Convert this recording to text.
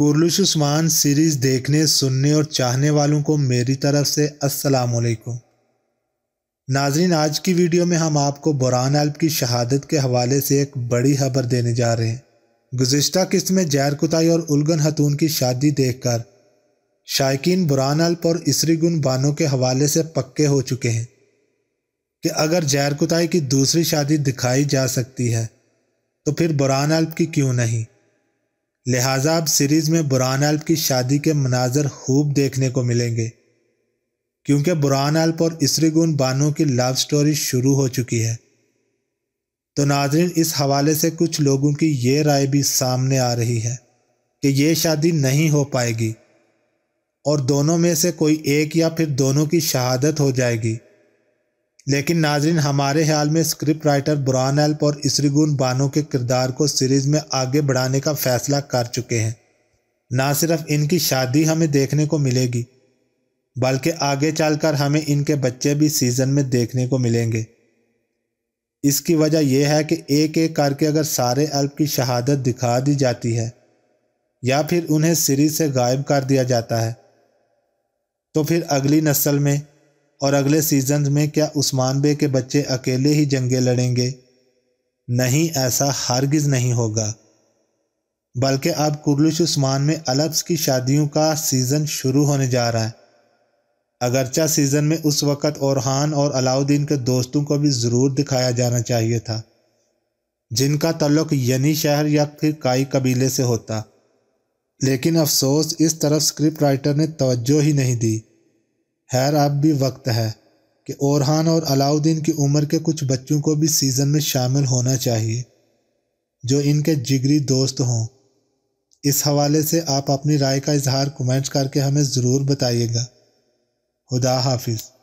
कुरलुशुस मान सीरीज़ देखने सुनने और चाहने वालों को मेरी तरफ से अस्सलाम वालेकुम नाजरीन आज की वीडियो में हम आपको बुरान अल्प की शहादत के हवाले से एक बड़ी खबर देने जा रहे हैं गुज्त किस्त में जैर कुताई और उलगन हतून की शादी देखकर शायकीन बुरान अल्प और इसरी गुन बानों के हवाले से पक्के हो चुके हैं कि अगर जैर कुताई की दूसरी शादी दिखाई जा सकती है तो फिर बुरान अल्प की क्यों नहीं लिहाजा अब सीरीज़ में बुरान अल्प की शादी के मनाजर खूब देखने को मिलेंगे क्योंकि बुरान अल्प और इसरीगुन बानो की लव स्टोरी शुरू हो चुकी है तो नाजरन इस हवाले से कुछ लोगों की ये राय भी सामने आ रही है कि ये शादी नहीं हो पाएगी और दोनों में से कोई एक या फिर दोनों की शहादत हो जाएगी लेकिन नाजरीन हमारे ख्याल में स्क्रिप्ट राइटर बुरान एल्प और इसरीगुन बानो के किरदार को सीरीज़ में आगे बढ़ाने का फैसला कर चुके हैं ना सिर्फ इनकी शादी हमें देखने को मिलेगी बल्कि आगे चलकर हमें इनके बच्चे भी सीज़न में देखने को मिलेंगे इसकी वजह यह है कि एक एक करके अगर सारे अल्प की शहादत दिखा दी जाती है या फिर उन्हें सीरीज से गायब कर दिया जाता है तो फिर अगली नस्ल में और अगले सीजन में क्या उस्मान बे के बच्चे अकेले ही जंगे लड़ेंगे नहीं ऐसा हारगिज नहीं होगा बल्कि अब कुरलुश उस्मान में अलब्स की शादियों का सीज़न शुरू होने जा रहा है अगरचा सीज़न में उस वक़्त औरहान और अलाउद्दीन के दोस्तों को भी ज़रूर दिखाया जाना चाहिए था जिनका तल्लक यनी शहर या फिर काई कबीले से होता लेकिन अफसोस इस तरफ स्क्रिप्ट राइटर ने तवज्जो ही नहीं दी खैर अब भी वक्त है कि औरहान और अलाउद्दीन की उम्र के कुछ बच्चों को भी सीज़न में शामिल होना चाहिए जो इनके जिगरी दोस्त हों इस हवाले से आप अपनी राय का इजहार कमेंट करके हमें ज़रूर बताइएगा खुदा हाफिज़